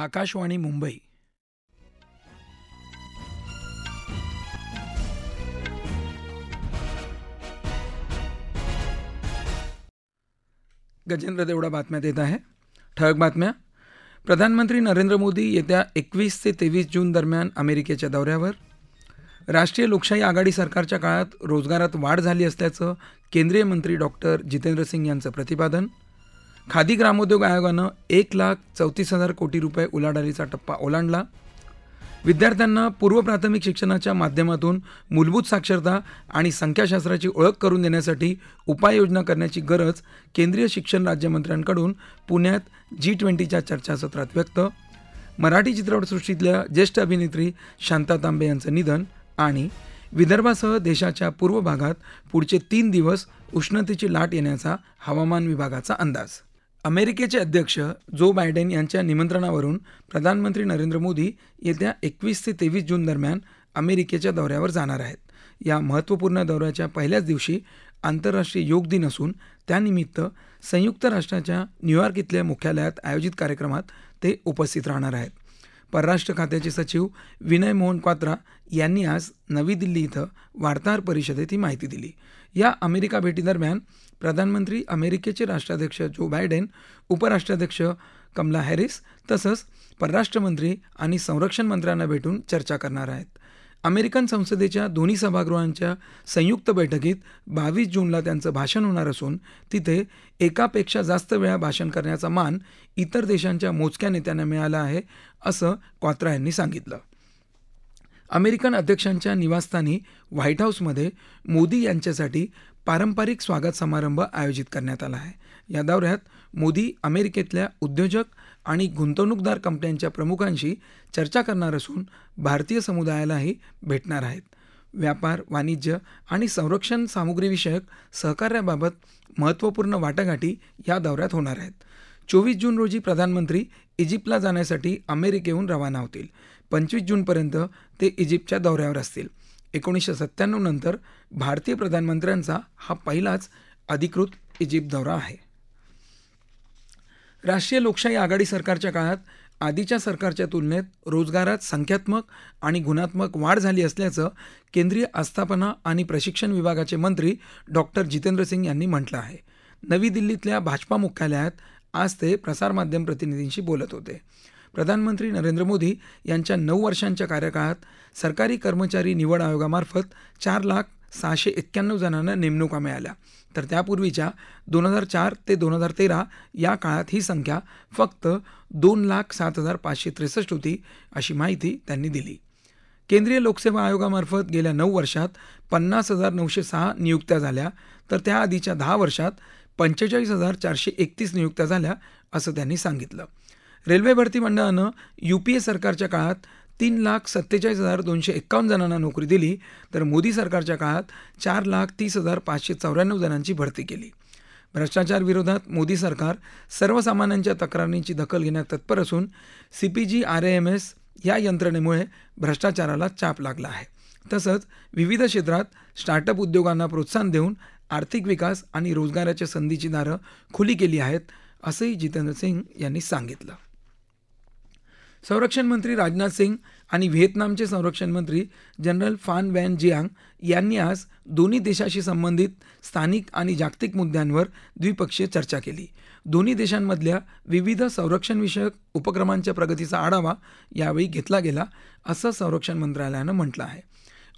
आकाशवाणी मुंबई गजेंद्र देवडा बातम्यात येत आहे ठळक बातम्या प्रधानमंत्री नरेंद्र मोदी येत्या एकवीस ते तेवीस जून दरम्यान अमेरिकेच्या दौऱ्यावर राष्ट्रीय लोकशाही आघाडी सरकारच्या काळात रोजगारात वाढ झाली असल्याचं केंद्रीय मंत्री डॉक्टर जितेंद्र सिंग यांचं प्रतिपादन खादी ग्रामोद्योग आयोगानं एक लाख चौतीस हजार कोटी रुपये उलाढालीचा टप्पा ओलांडला विद्यार्थ्यांना पूर्व प्राथमिक शिक्षणाच्या माध्यमातून मूलभूत साक्षरता आणि संख्याशास्त्राची ओळख करून देण्यासाठी उपाययोजना करण्याची गरज केंद्रीय शिक्षण राज्यमंत्र्यांकडून पुण्यात जी ट्वेंटीच्या चर्चासत्रात व्यक्त मराठी चित्रपटसृष्टीतल्या ज्येष्ठ अभिनेत्री शांता तांबे यांचं निधन आणि विदर्भासह देशाच्या पूर्व भागात पुढचे तीन दिवस उष्णतेची लाट येण्याचा हवामान विभागाचा अंदाज अमेरिकेचे अध्यक्ष जो बायडेन यांच्या निमंत्रणावरून प्रधानमंत्री नरेंद्र मोदी येत्या एकवीस ते तेवीस जून दरम्यान अमेरिकेच्या दौऱ्यावर जाणार आहेत या महत्त्वपूर्ण दौऱ्याच्या पहिल्याच दिवशी आंतरराष्ट्रीय योग दिन असून त्यानिमित्त संयुक्त राष्ट्राच्या न्यूयॉर्क इथल्या मुख्यालयात आयोजित कार्यक्रमात ते उपस्थित राहणार आहेत परराष्ट्र खात्याचे सचिव विनय मोहन क्वात्रा यांनी आज नवी दिल्ली इथं वार्ताहर परिषदेत ही माहिती दिली या अमेरिका भेटीदरम्यान प्रधानमंत्री अमेरिकेचे राष्ट्राध्यक्ष जो बायडेन उपराष्ट्राध्यक्ष कमला हॅरिस तसंच परराष्ट्रमंत्री आणि संरक्षण मंत्र्यांना भेटून चर्चा करणार आहेत अमेरिकन संसदेच्या दोन्ही सभागृहांच्या संयुक्त बैठकीत बावीस जूनला त्यांचं भाषण होणार असून तिथे एकापेक्षा जास्त वेळा भाषण करण्याचा मान इतर देशांच्या मोजक्या नेत्यांना मिळाला आहे असं क्वात्रा यांनी सांगितलं अमेरिकन अध्यक्षांच्या निवासस्थानी व्हाईट हाऊसमध्ये मोदी यांच्यासाठी पारंपरिक स्वागत समारंभ आयोजित करण्यात आला आहे या दौऱ्यात मोदी अमेरिकेतल्या उद्योजक आणि गुंतवणूकदार कंपन्यांच्या प्रमुखांशी चर्चा करणार असून भारतीय समुदायालाही भेटणार आहेत व्यापार वाणिज्य आणि संरक्षण सामुग्रीविषयक सहकार्याबाबत महत्त्वपूर्ण वाटाघाटी या दौऱ्यात होणार आहेत चोवीस जून रोजी प्रधानमंत्री इजिप्तला जाण्यासाठी अमेरिकेहून रवाना होतील पंचवीस जूनपर्यंत ते इजिप्तच्या दौऱ्यावर असतील एकोणीसशे सत्त्याण्णव नंतर भारतीय प्रधानमंत्र्यांचा हा पहिलाच अधिकृत इजिप्त दौरा आहे राष्ट्रीय लोकशाही आघाडी सरकारच्या काळात आधीच्या सरकारच्या तुलनेत रोजगारात संख्यात्मक आणि गुणात्मक वाढ झाली असल्याचं केंद्रीय आस्थापना आणि प्रशिक्षण विभागाचे मंत्री डॉक्टर जितेंद्र सिंग यांनी म्हटलं आहे नवी दिल्लीतल्या भाजपा मुख्यालयात आज ते प्रसारमाध्यम प्रतिनिधींशी बोलत होते प्रधानमंत्री नरेंद्र मोदी यांच्या नऊ वर्षांच्या कार्यकाळात सरकारी कर्मचारी निवड आयोगामार्फत चार लाख सहाशे एक्क्याण्णव जणांना नेमणुका मिळाल्या तर त्यापूर्वीच्या दोन हजार चार ते दोन हजार तेरा या काळात ही संख्या फक्त दोन लाख सात हजार पाचशे त्रेसष्ट होती अशी माहिती त्यांनी दिली केंद्रीय लोकसेवा आयोगामार्फत गेल्या नऊ वर्षात पन्नास हजार नऊशे सहा नियुक्त्या झाल्या तर त्याआधीच्या दहा वर्षात पंचेचाळीस हजार चारशे एकतीस नियुक्त्या झाल्या असं त्यांनी सांगितलं रेल्वे भरती मंडळानं यू पी ए सरकारच्या काळात तीन लाख सत्तेचाळीस हजार दोनशे एक्कावन्न जणांना नोकरी दिली तर मोदी सरकारच्या काळात चार लाख तीस हजार पाचशे चौऱ्याण्णव जणांची भरती केली भ्रष्टाचार विरोधात मोदी सरकार सर्वसामान्यांच्या तक्रारींची दखल घेण्यात तत्पर असून C P G R M S या यंत्रणेमुळे भ्रष्टाचाराला चाप लागला आहे तसंच विविध क्षेत्रात स्टार्टअप उद्योगांना प्रोत्साहन देऊन आर्थिक विकास आणि रोजगाराच्या संधीची दारं खुली केली आहेत असंही जितेंद्र सिंग यांनी सांगितलं संरक्षण मंत्री राजनाथ सिंग आणि व्हिएतनामचे संरक्षण मंत्री जनरल फान वॅन जियांग यांनी आज दोन्ही देशाशी संबंधित स्थानिक आणि जागतिक मुद्द्यांवर द्विपक्षीय चर्चा केली दोन्ही देशांमधल्या विविध संरक्षणविषयक उपक्रमांच्या प्रगतीचा आढावा यावेळी घेतला गेला असं संरक्षण मंत्रालयानं म्हटलं आहे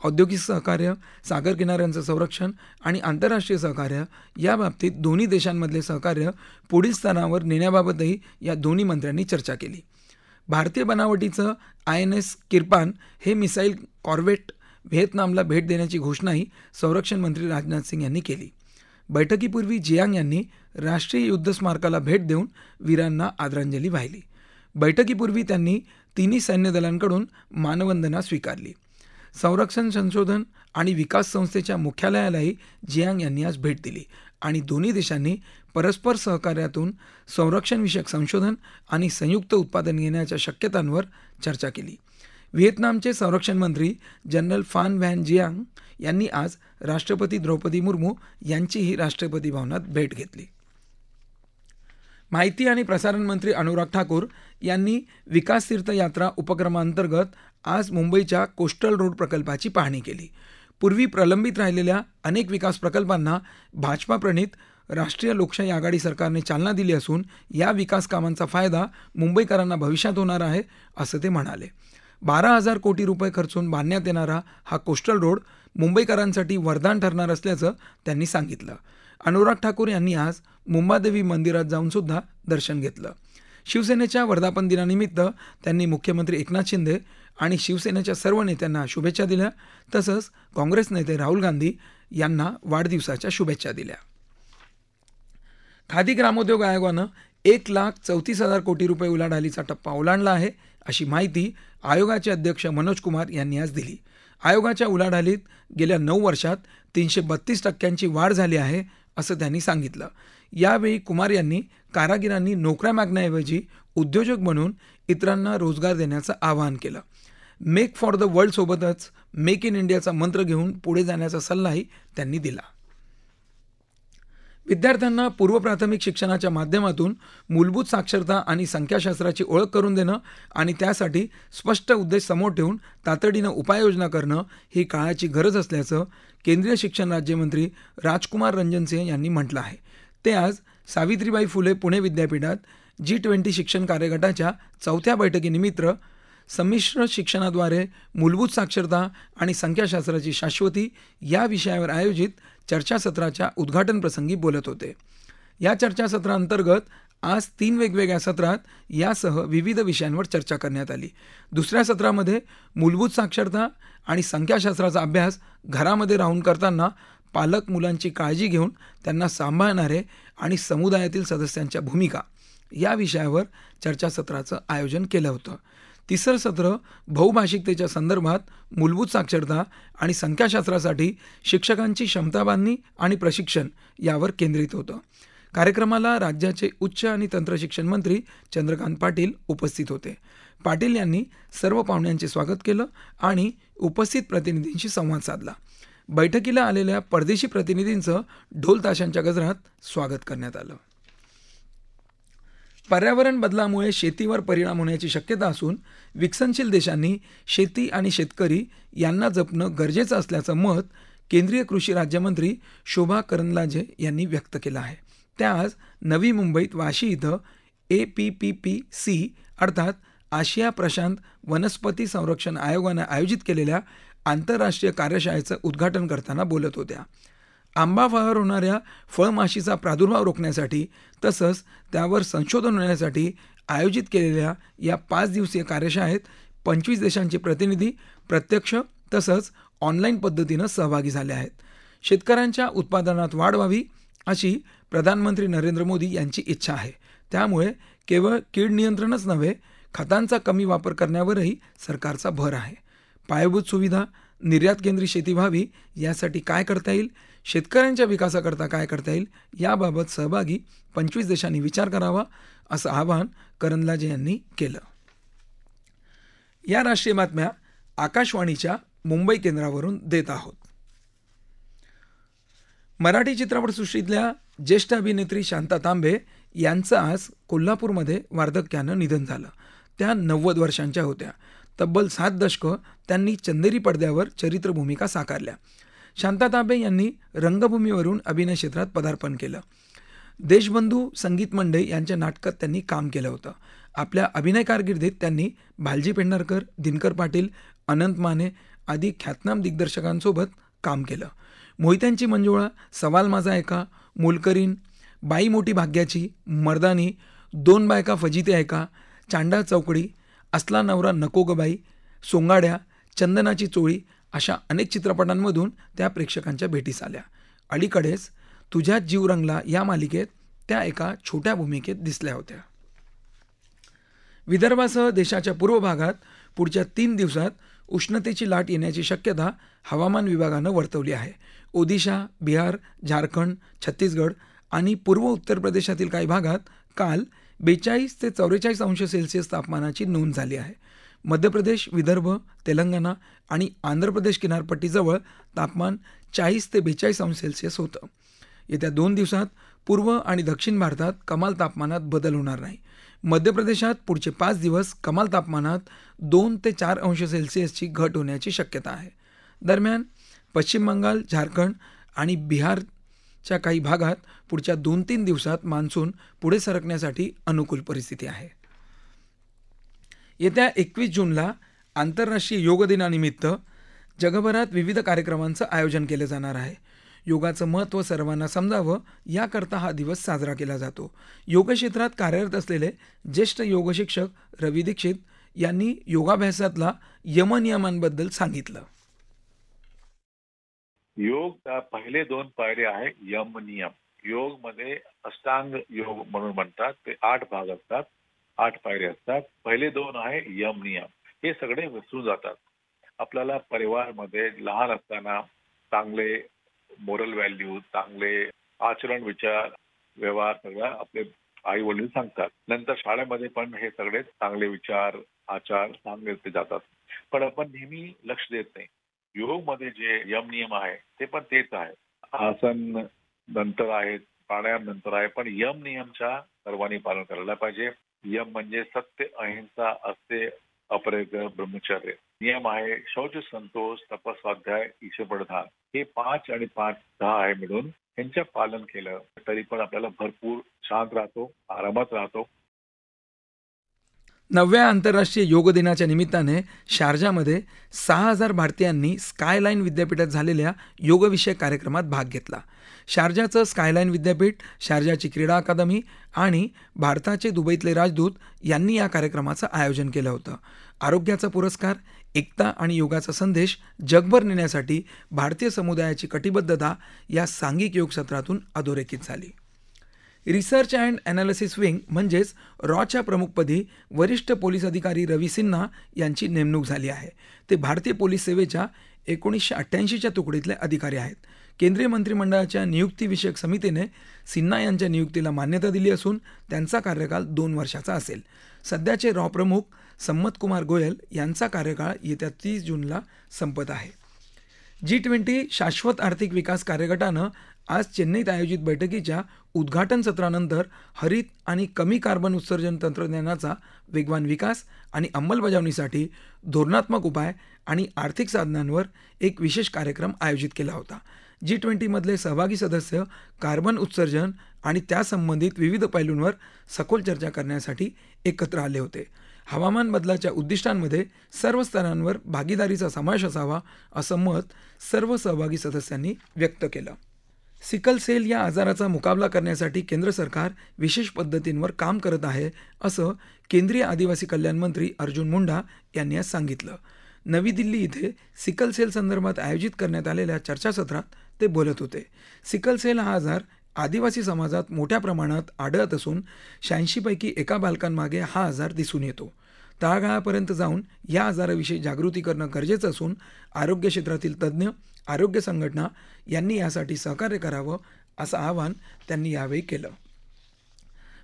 औद्योगिक सहकार्य सागर किनाऱ्यांचं संरक्षण आणि आंतरराष्ट्रीय सहकार्य याबाबतीत दोन्ही देशांमधले सहकार्य पुढील स्तरावर नेण्याबाबतही या दोन्ही मंत्र्यांनी चर्चा केली भारतीय बनावटीचं आय एन एस किरपान हे मिसाईल कॉर्वेट व्हिएतनामला भेट देण्याची घोषणाही संरक्षण मंत्री राजनाथ सिंग यांनी केली बैठकीपूर्वी जियांग यांनी राष्ट्रीय युद्ध स्मारकाला भेट देऊन वीरांना आदरांजली वाहिली बैठकीपूर्वी त्यांनी तिन्ही सैन्य दलांकडून मानवंदना स्वीकारली संरक्षण संशोधन आणि विकास संस्थेच्या मुख्यालयालाही जियांग यांनी आज भेट दिली आणि दोन्ही देशांनी परस्पर सहकार्यातून संरक्षणविषयक संशोधन आणि संयुक्त उत्पादन घेण्याच्या शक्यतांवर चर्चा केली व्हिएतनामचे संरक्षण मंत्री जनरल फान व्हॅन जियांग यांनी आज राष्ट्रपती द्रौपदी मुर्मू यांचीही राष्ट्रपती भवनात भेट घेतली माहिती आणि प्रसारण मंत्री अनुराग ठाकूर यांनी विकास तीर्थयात्रा उपक्रमांतर्गत आज मुंबईच्या कोस्टल रोड प्रकल्पाची पाहणी केली पूर्वी प्रलंबित राहिलेल्या अनेक विकास प्रकल्पांना भाजपाप्रणित राष्ट्रीय लोकशाही आघाडी सरकारने चालना दिली असून या विकास कामांचा फायदा मुंबईकरांना भविष्यात होणार आहे असं ते म्हणाले बारा हजार कोटी रुपये खर्चून बांधण्यात येणारा हा कोस्टल रोड मुंबईकरांसाठी वरदान ठरणार असल्याचं त्यांनी सांगितलं अनुराग ठाकूर यांनी आज मुंबादेवी मंदिरात जाऊन सुद्धा दर्शन घेतलं शिवसेनेच्या वर्धापन दिनानिमित्त त्यांनी मुख्यमंत्री एकनाथ शिंदे आणि शिवसेनेच्या सर्व नेत्यांना शुभेच्छा दिल्या तसंच काँग्रेस नेते राहुल गांधी यांना वाढदिवसाच्या शुभेच्छा दिल्या खादी ग्रामोद्योग आयोगानं एक लाख चौतीस हजार कोटी रुपये उलाढालीचा टप्पा ओलांडला आहे अशी माहिती आयोगाचे अध्यक्ष मनोज कुमार यांनी आज दिली आयोगाच्या उलाढालीत गेल्या नऊ वर्षात तीनशे बत्तीस टक्क्यांची वाढ झाली आहे असं त्यांनी सांगितलं यावेळी कुमार यांनी कारागिरांनी नोकऱ्या मागण्याऐवजी उद्योजक म्हणून इतरांना रोजगार देण्याचं आवाहन केलं मेक फॉर द वर्ल्डसोबतच मेक इन इंडियाचा मंत्र घेऊन पुढे जाण्याचा सल्लाही त्यांनी दिला विद्यार्थ्यांना पूर्व प्राथमिक शिक्षणाच्या माध्यमातून मूलभूत साक्षरता आणि संख्याशास्त्राची ओळख करून देणं आणि त्यासाठी स्पष्ट उद्देश समोर ठेवून तातडीनं उपाययोजना करणं ही काळाची गरज असल्याचं केंद्रीय शिक्षण राज्यमंत्री राजकुमार रंजन सिंह यांनी म्हटलं आहे ते आज सावित्रीबाई फुले पुणे विद्यापीठात जी ट्वेंटी शिक्षण कार्यगटाच्या चौथ्या बैठकीनिमित्त संमिश्र शिक्षणाद्वारे मूलभूत साक्षरता आणि संख्याशास्त्राची शाश्वती या विषयावर आयोजित चर्चासत्राच्या उद्घाटनप्रसंगी बोलत होते या चर्चासत्रांतर्गत आज तीन वेगवेगळ्या सत्रात यासह विविध विषयांवर चर्चा करण्यात आली दुसऱ्या सत्रामध्ये मूलभूत साक्षरता आणि संख्याशास्त्राचा अभ्यास घरामध्ये राहून करताना पालक मुलांची काळजी घेऊन त्यांना सांभाळणारे आणि समुदायातील सदस्यांच्या भूमिका या विषयावर चर्चासत्राचं आयोजन केलं होतं तिसरं सत्र बहुभाषिकतेच्या संदर्भात मूलभूत साक्षरता आणि संख्याशास्त्रासाठी शिक्षकांची क्षमताबांधणी आणि प्रशिक्षण यावर केंद्रित होतं कार्यक्रमाला राज्याचे उच्च आणि तंत्रशिक्षण मंत्री चंद्रकांत पाटील उपस्थित होते पाटील यांनी सर्व पाहुण्यांचे स्वागत केलं आणि उपस्थित प्रतिनिधींशी संवाद साधला बैठकीला आलेल्या परदेशी प्रतिनिधींचं ढोल ताशांच्या गजरात स्वागत करण्यात आलं पर्यावरण बदलामुळे शेतीवर परिणाम होण्याची शक्यता असून विकसनशील देशांनी शेती आणि शेतकरी यांना जपणं गरजेचं असल्याचं मत केंद्रीय कृषी राज्यमंत्री शोभा करंदलाजे यांनी व्यक्त केलं आहे त्या आज नवी मुंबईत वाशी इथं A P P P C अर्थात आशिया प्रशांत वनस्पती संरक्षण आयोगानं आयोजित केलेल्या आंतरराष्ट्रीय कार्यशाळेचं उद्घाटन करताना बोलत होत्या आंबा फळावर होणाऱ्या फळमाशीचा प्रादुर्भाव रोखण्यासाठी तसंच त्यावर संशोधन होण्यासाठी आयोजित केलेल्या या पाच दिवसीय कार्यशाळेत पंचवीस देशांचे प्रतिनिधी प्रत्यक्ष तसंच ऑनलाईन पद्धतीनं सहभागी झाले आहेत शेतकऱ्यांच्या उत्पादनात वाढ व्हावी अशी प्रधानमंत्री नरेंद्र मोदी यांची इच्छा आहे त्यामुळे केवळ कीड नियंत्रणच नव्हे खतांचा कमी वापर करण्यावरही सरकारचा भर आहे पायाभूत सुविधा निर्यात केंद्रीय शेती व्हावी यासाठी काय करता येईल शेतकऱ्यांच्या विकासाकरता काय करता येईल याबाबत सहभागी पंचवीस देशांनी विचार करावा असं आवाहन करंदलाजे यांनी केलं या राष्ट्रीय बातम्या आकाशवाणीच्या मुंबई केंद्रावरून देत आहोत मराठी चित्रपटसृष्टीतल्या ज्येष्ठ अभिनेत्री शांता तांबे यांचं आज कोल्हापूरमध्ये वार्धक्यानं निधन झालं त्या नव्वद वर्षांच्या होत्या तब्बल सात दशकं त्यांनी चंदेरी पडद्यावर चरित्र भूमिका साकारल्या शांता तांबे यांनी रंगभूमीवरून अभिनय क्षेत्रात पदार्पण केलं देशबंधू संगीत मंडे यांच्या नाटकात त्यांनी काम केलं होतं आपल्या अभिनय कारकिर्दीत त्यांनी भालजी पेंढारकर दिनकर पाटील अनंत माने आदी ख्यातनाम दिग्दर्शकांसोबत काम केलं मोहित्यांची मंजुळा सवाल माझा ऐका मोलकरीन बाई मोठी भाग्याची मर्दानी दोन बायका फजिते ऐका चांडा चौकडी असला नवरा नको गबाई सोंगाड्या चंदनाची चोळी अशा अनेक चित्रपटांमधून त्या प्रेक्षकांच्या भेटीस आल्या अलीकडेच तुझ्या जीव रंगला या मालिकेत त्या एका छोट्या भूमिकेत दिसल्या होत्या विदर्भासह देशाच्या पूर्व भागात पुढच्या तीन दिवसात उष्णतेची लाट येण्याची शक्यता हवामान विभागानं वर्तवली आहे ओदिशा बिहार झारखंड छत्तीसगड आणि पूर्व उत्तर प्रदेशातील काही भागात काल बेचाळीस ते चौवेचाळीस अंश सेल्सिअस तापमानाची नोंद झाली आहे मध्य प्रदेश विदर्भ तेलंगणा आणि आंध्र प्रदेश किनारपट्टीजवळ तापमान चाळीस ते बेचाळीस अंश सेल्सिअस होतं येत्या दोन दिवसात पूर्व आणि दक्षिण भारतात कमाल तापमानात बदल होणार नाही मध्य प्रदेशात पुढचे पाच दिवस कमाल तापमानात दोन ते चार अंश सेल्सिअसची घट होण्याची शक्यता आहे दरम्यान पश्चिम बंगाल झारखंड आणि बिहारच्या काही भागात पुढच्या दोन तीन दिवसात मान्सून पुढे सरकण्यासाठी अनुकूल परिस्थिती आहे येत्या एकवीस जूनला आंतरराष्ट्रीय योग दिनानिमित्त जगभरात विविध कार्यक्रमांचं आयोजन केलं जाणार आहे योगाचं महत्त्व सर्वांना समजावं याकरता हा दिवस साजरा केला जातो योग क्षेत्रात कार्यरत असलेले ज्येष्ठ योगशिक्षक रवी दीक्षित यांनी योगाभ्यासातला यमनियमांबद्दल सांगितलं योग पहिले दोन पायरे आहे यमनियम योग मध्ये अष्टांग योग म्हणून म्हणतात ते आठ भाग असतात आठ पायऱ्या असतात पहिले दोन आहे यम नियम हे सगळे विसरून जातात आपल्याला परिवारमध्ये लहान असताना चांगले मोरल व्हॅल्यू चांगले आचरण विचार व्यवहार सगळ्या आपले आई वडील सांगतात नंतर शाळेमध्ये पण हे सगळे चांगले विचार आचार चांगले ते जातात पण आपण नेहमी लक्ष देत नाही योग मध्ये जे यम नियम आहे ते पण तेच आहे आसन नंतर आहेत प्राणायाम नंतर आहे पण यम नियमच्या सर्वांनी पालन करायला पाहिजे नियम म्हणजे सत्य अहिंसा असते अपरेग ब्रह्मचर्य नियम आहे शौच संतोष तपस्वाध्याय ईशपडधार हे पाच आणि पाच दहा आहे मिळून यांचं पालन केलं तरी पण आपल्याला भरपूर शांत राहतो आरामात राहतो नवव्या आंतरराष्ट्रीय योग दिनाच्या निमित्ताने शारजामध्ये सहा हजार भारतीयांनी स्कायलाईन विद्यापीठात झालेल्या योगविषयक कार्यक्रमात भाग घेतला शारजाचं स्कायलाईन विद्यापीठ शारजाची क्रीडा अकादमी आणि भारताचे दुबईतले राजदूत यांनी या कार्यक्रमाचं आयोजन केलं होतं आरोग्याचा पुरस्कार एकता आणि योगाचा संदेश जगभर नेण्यासाठी भारतीय समुदायाची कटिबद्धता या सांघिक योग सत्रातून अधोरेखित झाली रिसर्च अँड अॅनालिसिस विंग म्हणजेच रॉच्या प्रमुखपदी वरिष्ठ पोलीस अधिकारी रवी सिन्हा यांची नेमणूक झाली आहे ते भारतीय पोलीस सेवेच्या एकोणीसशे अठ्ठ्याऐंशीच्या तुकडीतले अधिकारी आहेत केंद्रीय मंत्रिमंडळाच्या नियुक्तीविषयक समितीने सिन्हा यांच्या नियुक्तीला मान्यता दिली असून त्यांचा कार्यकाल दोन वर्षाचा असेल सध्याचे रॉ प्रमुख संमत कुमार गोयल यांचा कार्यकाळ येत्या तीस जूनला संपत आहे जी ट्वेंटी शाश्वत आर्थिक विकास कार्यगटानं आज चेन्नईत आयोजित बैठकीच्या उद्घाटन सत्रानंतर हरित आणि कमी कार्बन उत्सर्जन तंत्रज्ञानाचा वेगवान विकास आणि अंमलबजावणीसाठी धोरणात्मक उपाय आणि आर्थिक साधनांवर एक विशेष कार्यक्रम आयोजित केला होता जी ट्वेंटीमधले सहभागी सदस्य कार्बन उत्सर्जन आणि त्यासंबंधित विविध पैलूंवर सखोल चर्चा करण्यासाठी एकत्र आले होते हवामान बदलाच्या उद्दिष्टांमध्ये सर्व स्तरांवर भागीदारीचा समावेश असावा असं मत सर्व सहभागी सदस्यांनी व्यक्त केलं सिकल सेल या आजाराचा मुकाबला करण्यासाठी केंद्र सरकार विशेष पद्धतींवर काम करत आहे असं केंद्रीय आदिवासी कल्याण मंत्री अर्जुन मुंडा यांनी आज सांगितलं नवी दिल्ली इथे सिकल सेल संदर्भात आयोजित करण्यात आलेल्या चर्चासत्रात ते बोलत होते सिकल सेल हा आजार आदिवासी समाजात मोठ्या प्रमाणात आढळत असून शहाऐंशीपैकी एका बालकांमागे हा आजार दिसून येतो तळागाळापर्यंत जाऊन या आजाराविषयी जागृती करणं गरजेचं असून आरोग्य क्षेत्रातील तज्ज्ञ आरोग्य संघटना यांनी यासाठी सहकार्य करावं असं आवाहन त्यांनी यावेळी केलं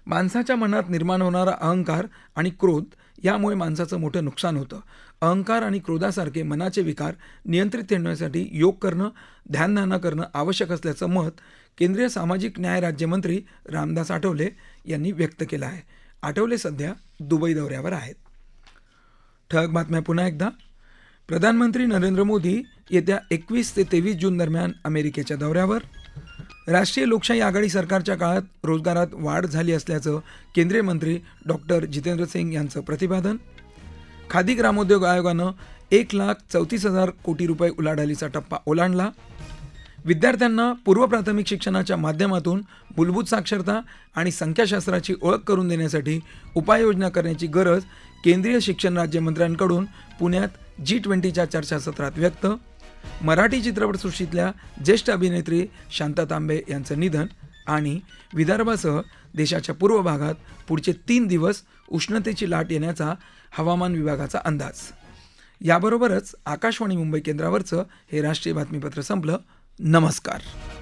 माणसाच्या मनात निर्माण होणारा अहंकार आणि क्रोध यामुळे माणसाचं मोठं नुकसान होतं अहंकार आणि क्रोधासारखे मनाचे विकार नियंत्रित ठेवण्यासाठी योग करणं ध्यानधारणा करणं आवश्यक असल्याचं मत केंद्रीय सामाजिक न्याय राज्यमंत्री रामदास आठवले यांनी व्यक्त केलं आहे आठवले सध्या दुबई दौऱ्यावर आहेत ठळक बातम्या पुन्हा एकदा प्रधानमंत्री नरेंद्र मोदी येत्या एकवीस ते तेवीस जून दरम्यान अमेरिकेच्या दौऱ्यावर राष्ट्रीय लोकशाही आघाडी सरकारच्या काळात रोजगारात वाढ झाली असल्याचं केंद्रीय मंत्री डॉक्टर जितेंद्र सिंग यांचं प्रतिपादन खादी ग्रामोद्योग आयोगानं एक लाख चौतीस हजार कोटी रुपये उलाढालीचा टप्पा ओलांडला विद्यार्थ्यांना पूर्व प्राथमिक शिक्षणाच्या माध्यमातून मूलभूत साक्षरता आणि संख्याशास्त्राची ओळख करून देण्यासाठी उपाययोजना करण्याची गरज केंद्रीय शिक्षण राज्यमंत्र्यांकडून पुण्यात जी ट्वेंटीच्या चर्चासत्रात व्यक्त मराठी चित्रपटसृष्टीतल्या ज्येष्ठ अभिनेत्री शांता तांबे यांचं निधन आणि विदर्भासह देशाच्या पूर्व भागात पुढचे तीन दिवस उष्णतेची लाट येण्याचा हवामान विभागाचा अंदाज याबरोबरच आकाशवाणी मुंबई केंद्रावरचं हे राष्ट्रीय बातमीपत्र संपलं नमस्कार